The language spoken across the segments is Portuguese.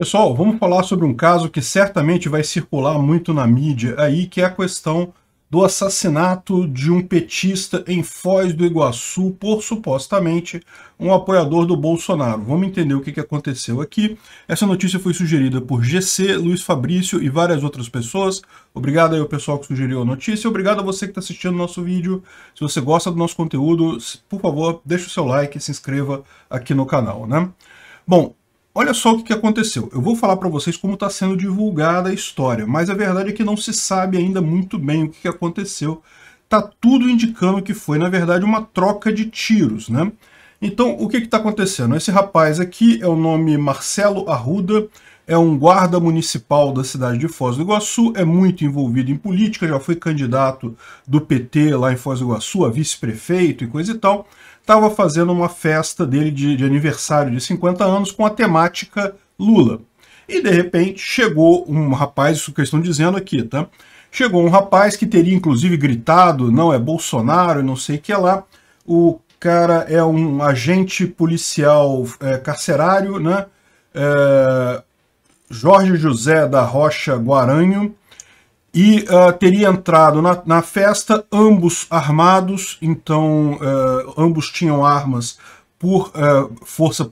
Pessoal, vamos falar sobre um caso que certamente vai circular muito na mídia aí, que é a questão do assassinato de um petista em Foz do Iguaçu por supostamente um apoiador do Bolsonaro. Vamos entender o que aconteceu aqui. Essa notícia foi sugerida por GC, Luiz Fabrício e várias outras pessoas. Obrigado aí ao pessoal que sugeriu a notícia. Obrigado a você que está assistindo o nosso vídeo. Se você gosta do nosso conteúdo, por favor, deixe o seu like e se inscreva aqui no canal, né? Bom, Olha só o que aconteceu. Eu vou falar para vocês como está sendo divulgada a história, mas a verdade é que não se sabe ainda muito bem o que aconteceu. Tá tudo indicando que foi, na verdade, uma troca de tiros, né? Então, o que está acontecendo? Esse rapaz aqui é o nome Marcelo Arruda, é um guarda municipal da cidade de Foz do Iguaçu, é muito envolvido em política, já foi candidato do PT lá em Foz do Iguaçu, a vice-prefeito e coisa e tal. Estava fazendo uma festa dele de, de aniversário de 50 anos com a temática Lula. E de repente chegou um rapaz, isso que eu estou dizendo aqui, tá? Chegou um rapaz que teria inclusive gritado, não é Bolsonaro, não sei o que lá. O cara é um agente policial é, carcerário, né? É, Jorge José da Rocha Guaranho, e uh, teria entrado na, na, festa, ambos armados, então uh, ambos tinham armas por uh, força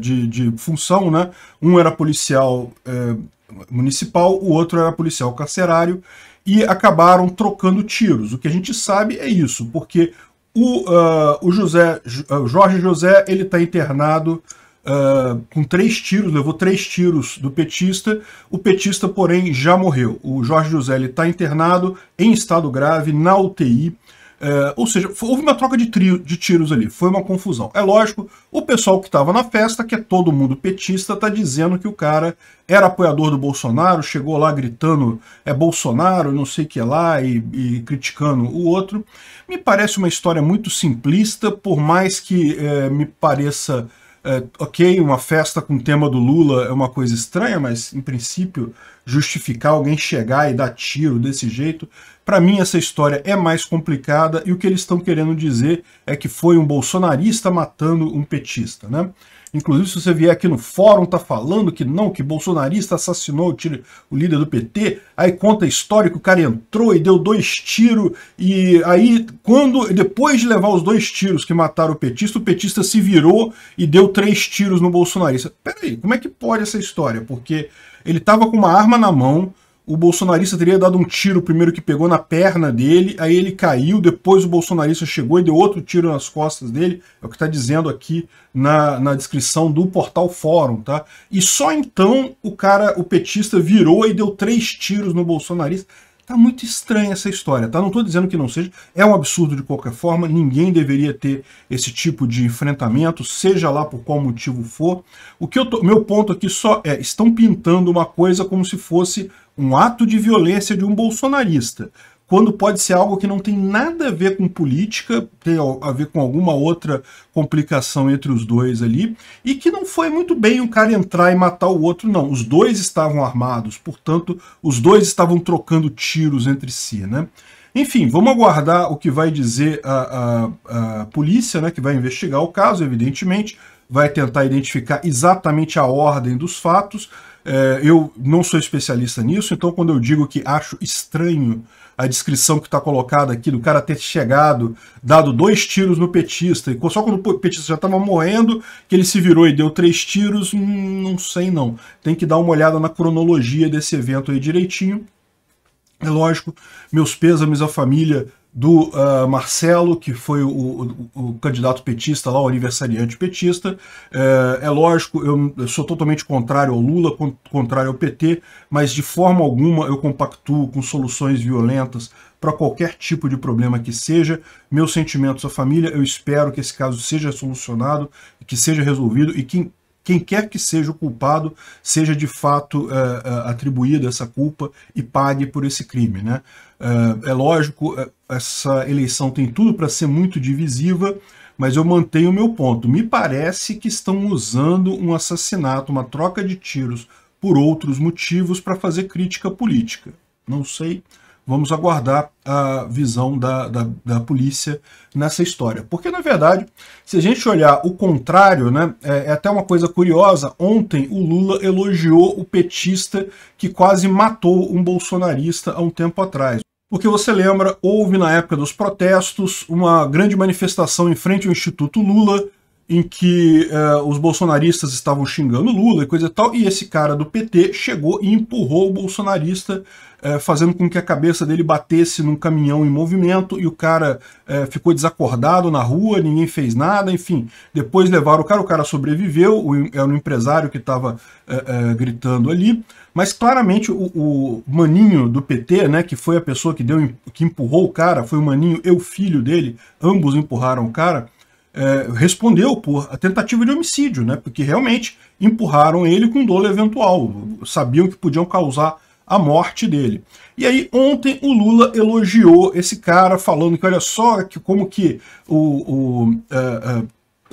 de, de, função, né? Um era policial municipal, o outro era policial carcerário, e acabaram trocando tiros. O que a gente sabe é isso, porque o, o José, Jorge José ele está internado uh, com três tiros, levou três tiros do petista. O petista, porém, já morreu. O Jorge José está internado em estado grave na UTI. Uh, ah, ou seja, houve uma troca de, trio, de tiros ali, foi uma confusão. É lógico, o pessoal que estava na festa, que é todo mundo petista, está dizendo que o cara era apoiador do Bolsonaro, chegou lá gritando é Bolsonaro, não sei o que lá, e, e, criticando o outro. Me parece uma história muito simplista, por mais que é, me pareça é, ok, uma festa com o tema do Lula é uma coisa estranha, mas em princípio justificar alguém chegar e dar tiro desse jeito, para mim essa história é mais complicada e o que eles estão querendo dizer é que foi um bolsonarista matando um petista, né? Inclusive, se você vier aqui no fórum, tá falando que não, que bolsonarista assassinou o líder do PT, aí conta a história que o cara entrou e deu dois tiros, e aí, quando depois de levar os dois tiros que mataram o petista, o petista se virou e deu três tiros no bolsonarista. Peraí, como é que pode essa história? Porque ele tava com uma arma na mão, o bolsonarista teria dado um tiro primeiro que pegou na perna dele, aí ele caiu, depois o bolsonarista chegou e deu outro tiro nas costas dele, é o que está dizendo aqui na, na descrição do portal fórum, tá? E só então o cara, o petista, virou e deu três tiros no bolsonarista. Tá muito estranha essa história, tá? Não estou dizendo que não seja, é um absurdo de qualquer forma, ninguém deveria ter esse tipo de enfrentamento, seja lá por qual motivo for. O que eu tô, meu ponto aqui só é, estão pintando uma coisa como se fosse um ato de violência de um bolsonarista quando pode ser algo que não tem nada a ver com política, tem a ver com alguma outra complicação entre os dois ali, e que não foi muito bem um cara entrar e matar o outro, não. Os dois estavam armados, portanto, os dois estavam trocando tiros entre si, né? Enfim, vamos aguardar o que vai dizer a, a, a polícia, né, que vai investigar o caso, evidentemente, vai tentar identificar exatamente a ordem dos fatos, é, eu não sou especialista nisso, então quando eu digo que acho estranho a descrição que está colocada aqui do cara ter chegado, dado dois tiros no petista, e só quando o petista já estava morrendo, que ele se virou e deu três tiros, hum, não sei não. Tem que dar uma olhada na cronologia desse evento aí direitinho. É lógico, meus pêsames à família do uh, Marcelo, que foi o, o, o, candidato petista lá, o aniversariante petista. É, é lógico, eu, eu, sou totalmente contrário ao Lula, contrário ao PT, mas de forma alguma eu compactuo com soluções violentas para qualquer tipo de problema que seja. Meus sentimentos à família, eu espero que esse caso seja solucionado, que seja resolvido e que quem quer que seja o culpado seja de fato é, atribuído essa culpa e pague por esse crime. Né? É, é lógico, essa eleição tem tudo para ser muito divisiva, mas eu mantenho o meu ponto. Me parece que estão usando um assassinato, uma troca de tiros por outros motivos para fazer crítica política. Não sei, Vamos aguardar a visão da, da, da, polícia nessa história. Porque, na verdade, se a gente olhar o contrário, né, é, é até uma coisa curiosa. Ontem o Lula elogiou o petista que quase matou um bolsonarista há um tempo atrás. Porque você lembra, houve na época dos protestos uma grande manifestação em frente ao Instituto Lula, em que uh, os bolsonaristas estavam xingando Lula e coisa e tal, e esse cara do PT chegou e empurrou o bolsonarista, uh, fazendo com que a cabeça dele batesse num caminhão em movimento, e o cara uh, ficou desacordado na rua, ninguém fez nada, enfim. Depois levaram o cara, o cara sobreviveu, o, era um empresário que estava gritando ali, mas claramente o, o, maninho do PT, né, que foi a pessoa que, deu, que empurrou o cara, foi o maninho e o filho dele, ambos empurraram o cara, é, respondeu por a tentativa de homicídio, né? Porque realmente empurraram ele com dolo eventual, sabiam que podiam causar a morte dele. E aí ontem o Lula elogiou esse cara falando que olha só que como que o, o é, é,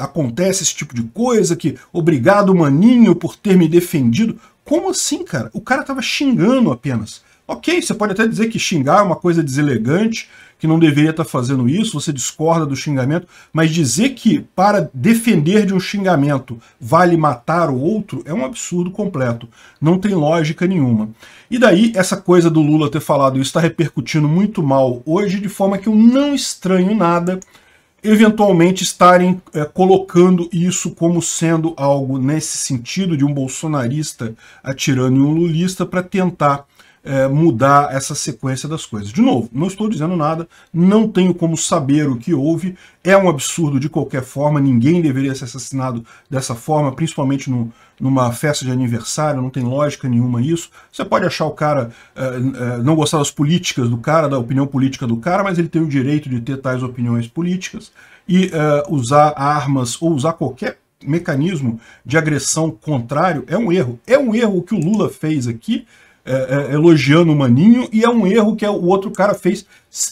acontece esse tipo de coisa, que obrigado maninho por ter me defendido. Como assim, cara? O cara tava xingando apenas. Ok, você pode até dizer que xingar é uma coisa deselegante que não deveria estar fazendo isso, você discorda do xingamento, mas dizer que para defender de um xingamento vale matar o outro é um absurdo completo. Não tem lógica nenhuma. E daí, essa coisa do Lula ter falado isso está repercutindo muito mal hoje, de forma que eu não estranho nada eventualmente estarem é, colocando isso como sendo algo nesse sentido de um bolsonarista atirando em um lulista para tentar é, mudar essa sequência das coisas. De novo, não estou dizendo nada, não tenho como saber o que houve, é um absurdo de qualquer forma, ninguém deveria ser assassinado dessa forma, principalmente no, numa festa de aniversário, não tem lógica nenhuma isso. Você pode achar o cara, é, é, não gostar das políticas do cara, da opinião política do cara, mas ele tem o direito de ter tais opiniões políticas e é, usar armas ou usar qualquer mecanismo de agressão contrário é um erro. É um erro o que o Lula fez aqui, é, é, elogiando o Maninho e é um erro que o outro cara fez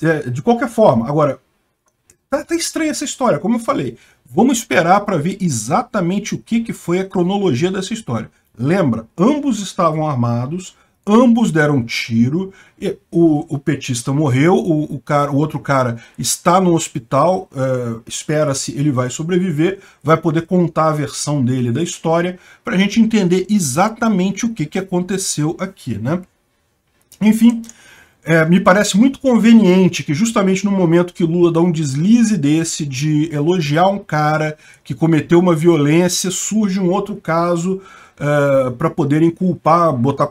é, de qualquer forma. Agora, tá, tá, estranha essa história, como eu falei. Vamos esperar para ver exatamente o que, que foi a cronologia dessa história. Lembra, ambos estavam armados, ambos deram um tiro, o, o, petista morreu, o, o, cara, o outro cara está no hospital, é, espera-se ele vai sobreviver, vai poder contar a versão dele da história, para a gente entender exatamente o que, que aconteceu aqui. Né? Enfim, é, me parece muito conveniente que justamente no momento que Lula dá um deslize desse de elogiar um cara que cometeu uma violência, surge um outro caso uh, é, para poderem culpar, botar,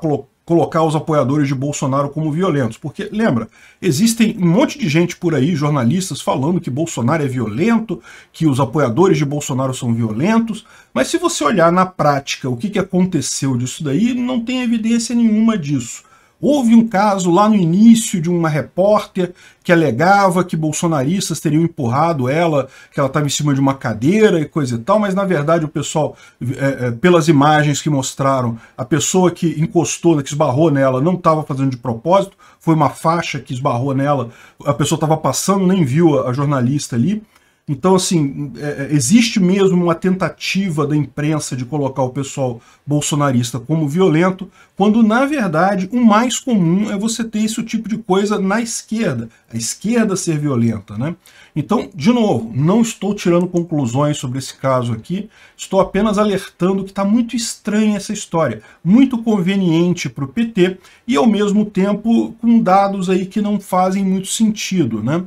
colocar os apoiadores de Bolsonaro como violentos. Porque, lembra, existem um monte de gente por aí, jornalistas, falando que Bolsonaro é violento, que os apoiadores de Bolsonaro são violentos, mas se você olhar na prática o que, que aconteceu disso daí, não tem evidência nenhuma disso. Houve um caso lá no início de uma repórter que alegava que bolsonaristas teriam empurrado ela, que ela estava em cima de uma cadeira e coisa e tal, mas na verdade o pessoal, é, é, pelas imagens que mostraram, a pessoa que encostou, que esbarrou nela, não estava fazendo de propósito, foi uma faixa que esbarrou nela, a pessoa estava passando, nem viu a, a jornalista ali. Então, assim, é, é, existe mesmo uma tentativa da imprensa de colocar o pessoal bolsonarista como violento, quando, na verdade, o mais comum é você ter esse tipo de coisa na esquerda, a esquerda ser violenta, né? Então, de novo, não estou tirando conclusões sobre esse caso aqui, estou apenas alertando que está muito estranha essa história, muito conveniente para o PT e, ao mesmo tempo, com dados aí que não fazem muito sentido, né?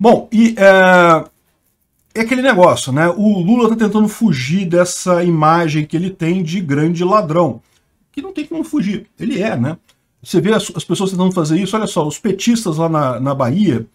Bom, e... É é aquele negócio, né? O Lula está tentando fugir dessa imagem que ele tem de grande ladrão, que não tem como fugir, ele é, né? Você vê as, as pessoas tentando fazer isso, olha só, os petistas lá na, na Bahia,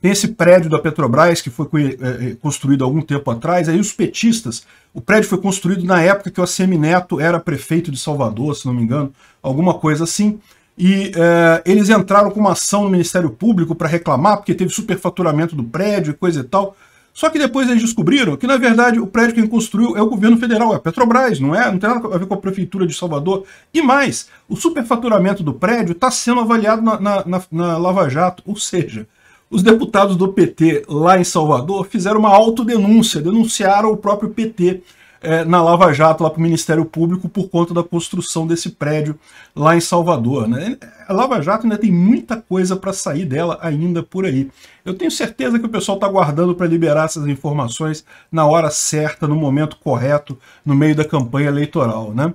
tem esse prédio da Petrobras que foi é, construído há algum tempo atrás, aí os petistas, o prédio foi construído na época que o ACM Neto era prefeito de Salvador, se não me engano, alguma coisa assim, e é, eles entraram com uma ação no Ministério Público para reclamar, porque teve superfaturamento do prédio e coisa e tal, só que depois eles descobriram que, na verdade, o prédio quem construiu é o governo federal, é a Petrobras, não é? Não tem nada a ver com a Prefeitura de Salvador. E mais, o superfaturamento do prédio está sendo avaliado na, na, na, na Lava Jato, ou seja, os deputados do PT lá em Salvador fizeram uma autodenúncia, denunciaram o próprio PT é, na Lava Jato, lá para o Ministério Público, por conta da construção desse prédio lá em Salvador. Né? A Lava Jato ainda tem muita coisa para sair dela ainda por aí. Eu tenho certeza que o pessoal está aguardando para liberar essas informações na hora certa, no momento correto, no meio da campanha eleitoral. Né?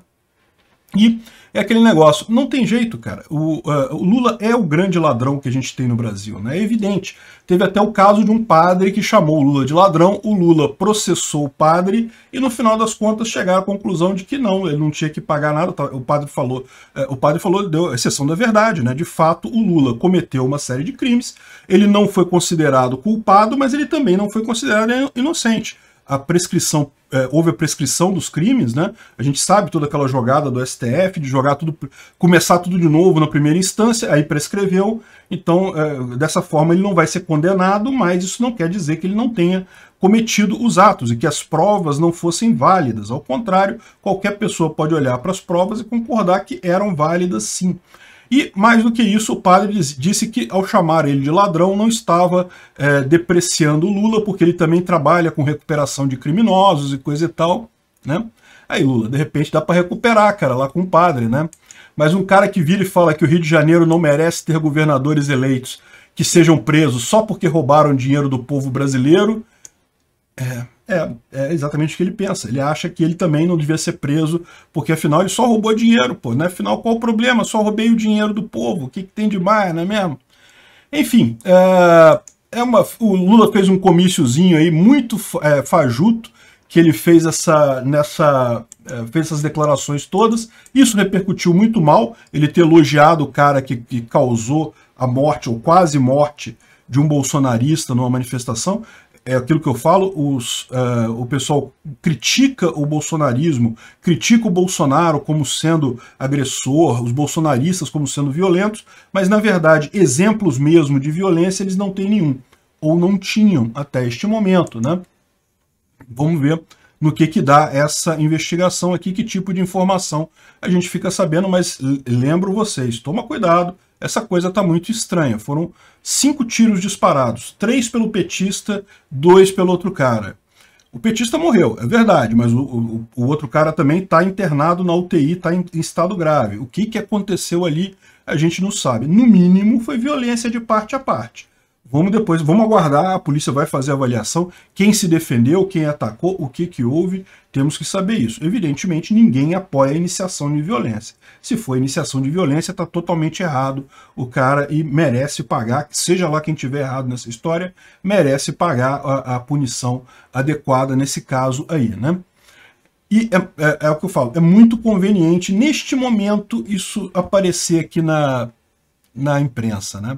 E é aquele negócio, não tem jeito, cara. O, uh, o, Lula é o grande ladrão que a gente tem no Brasil, né? É evidente. Teve até o caso de um padre que chamou o Lula de ladrão, o Lula processou o padre e no final das contas chegaram à conclusão de que não, ele não tinha que pagar nada. O padre falou, uh, o padre falou, deu exceção da verdade, né? De fato, o Lula cometeu uma série de crimes, ele não foi considerado culpado, mas ele também não foi considerado inocente a prescrição é, houve a prescrição dos crimes, né? A gente sabe toda aquela jogada do STF de jogar tudo, começar tudo de novo na primeira instância, aí prescreveu. Então, é, dessa forma, ele não vai ser condenado, mas isso não quer dizer que ele não tenha cometido os atos e que as provas não fossem válidas. Ao contrário, qualquer pessoa pode olhar para as provas e concordar que eram válidas sim. E, mais do que isso, o padre disse que, ao chamar ele de ladrão, não estava é, depreciando o Lula, porque ele também trabalha com recuperação de criminosos e coisa e tal, né? Aí, Lula, de repente dá para recuperar, cara, lá com o padre, né? Mas um cara que vira e fala que o Rio de Janeiro não merece ter governadores eleitos que sejam presos só porque roubaram dinheiro do povo brasileiro, é, é, é exatamente o que ele pensa. Ele acha que ele também não devia ser preso, porque afinal ele só roubou dinheiro, pô. Né? Afinal, qual o problema? Só roubei o dinheiro do povo. O que, que tem de mais, não é mesmo? Enfim, é, é uma, o Lula fez um comíciozinho aí muito é, fajuto, que ele fez, essa, nessa, é, fez essas declarações todas. Isso repercutiu muito mal, ele ter elogiado o cara que, que causou a morte ou quase morte de um bolsonarista numa manifestação é aquilo que eu falo, os, uh, o pessoal critica o bolsonarismo, critica o Bolsonaro como sendo agressor, os bolsonaristas como sendo violentos, mas na verdade exemplos mesmo de violência eles não têm nenhum, ou não tinham até este momento. Né? Vamos ver no que, que dá essa investigação aqui, que tipo de informação a gente fica sabendo, mas lembro vocês, toma cuidado, essa coisa está muito estranha. Foram cinco tiros disparados, três pelo petista, dois pelo outro cara. O petista morreu, é verdade, mas o, o, o outro cara também está internado na UTI, está em, em, estado grave. O que, que aconteceu ali, a gente não sabe. No mínimo, foi violência de parte a parte. Vamos depois, vamos aguardar, a polícia vai fazer a avaliação, quem se defendeu, quem atacou, o que que houve, temos que saber isso. Evidentemente, ninguém apoia a iniciação de violência. Se for iniciação de violência, está totalmente errado o cara e merece pagar, seja lá quem tiver errado nessa história, merece pagar a, a punição adequada nesse caso aí, né? E é, é, é o que eu falo, é muito conveniente, neste momento, isso aparecer aqui na, na imprensa, né?